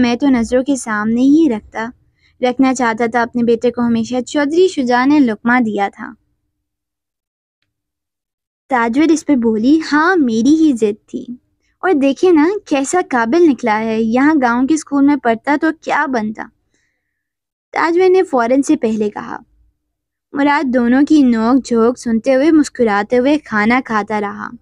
मैं तो नज़रों के सामने ही रखता रखना चाहता था अपने बेटे को हमेशा चौधरी शुजा ने लुकमा दिया था ताजवर इस पर बोली हाँ मेरी ही जिद थी और देखे ना कैसा काबिल निकला है यहाँ गांव के स्कूल में पढ़ता तो क्या बनता ताजवर ने फौरन से पहले कहा मुराद दोनों की नोक झोंक सुनते हुए मुस्कुराते हुए खाना खाता रहा